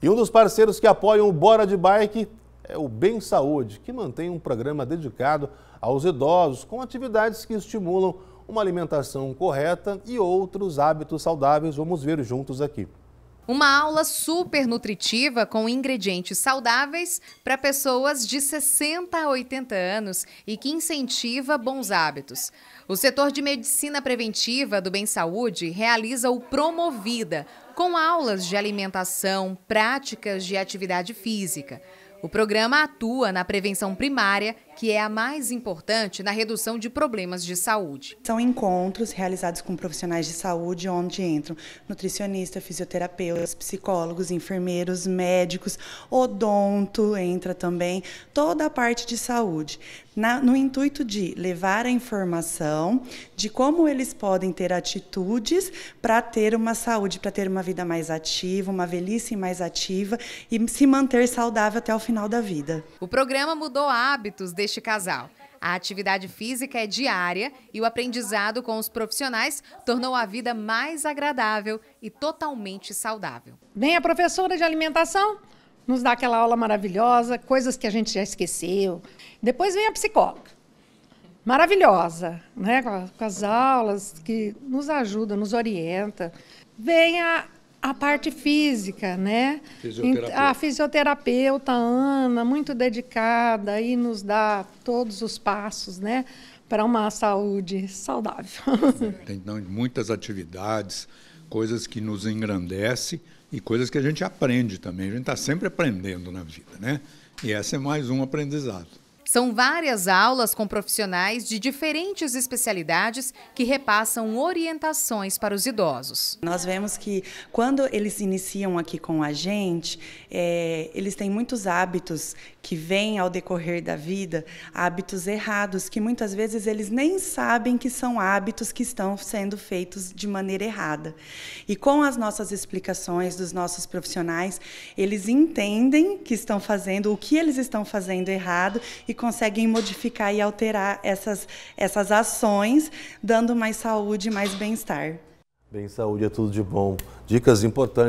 E um dos parceiros que apoiam o Bora de Bike é o Bem Saúde, que mantém um programa dedicado aos idosos com atividades que estimulam uma alimentação correta e outros hábitos saudáveis. Vamos ver juntos aqui. Uma aula super nutritiva com ingredientes saudáveis para pessoas de 60 a 80 anos e que incentiva bons hábitos. O setor de medicina preventiva do Bem Saúde realiza o Promovida, com aulas de alimentação, práticas de atividade física. O programa atua na prevenção primária que é a mais importante na redução de problemas de saúde. São encontros realizados com profissionais de saúde, onde entram nutricionistas, fisioterapeutas, psicólogos, enfermeiros, médicos, odonto entra também, toda a parte de saúde. Na, no intuito de levar a informação de como eles podem ter atitudes para ter uma saúde, para ter uma vida mais ativa, uma velhice mais ativa e se manter saudável até o final da vida. O programa mudou hábitos, deste casal. A atividade física é diária e o aprendizado com os profissionais tornou a vida mais agradável e totalmente saudável. Vem a professora de alimentação, nos dá aquela aula maravilhosa, coisas que a gente já esqueceu. Depois vem a psicóloga, maravilhosa, né? com as aulas que nos ajuda, nos orienta. Vem a a parte física, né? A fisioterapeuta Ana, muito dedicada e nos dá todos os passos, né, para uma saúde saudável. Tem muitas atividades, coisas que nos engrandece e coisas que a gente aprende também. A gente está sempre aprendendo na vida, né? E essa é mais um aprendizado. São várias aulas com profissionais de diferentes especialidades que repassam orientações para os idosos. Nós vemos que quando eles iniciam aqui com a gente, é, eles têm muitos hábitos que vêm ao decorrer da vida, hábitos errados, que muitas vezes eles nem sabem que são hábitos que estão sendo feitos de maneira errada. E com as nossas explicações dos nossos profissionais, eles entendem que estão fazendo, o que eles estão fazendo errado e conseguem modificar e alterar essas, essas ações, dando mais saúde, mais bem-estar. Bem, saúde é tudo de bom. Dicas importantes.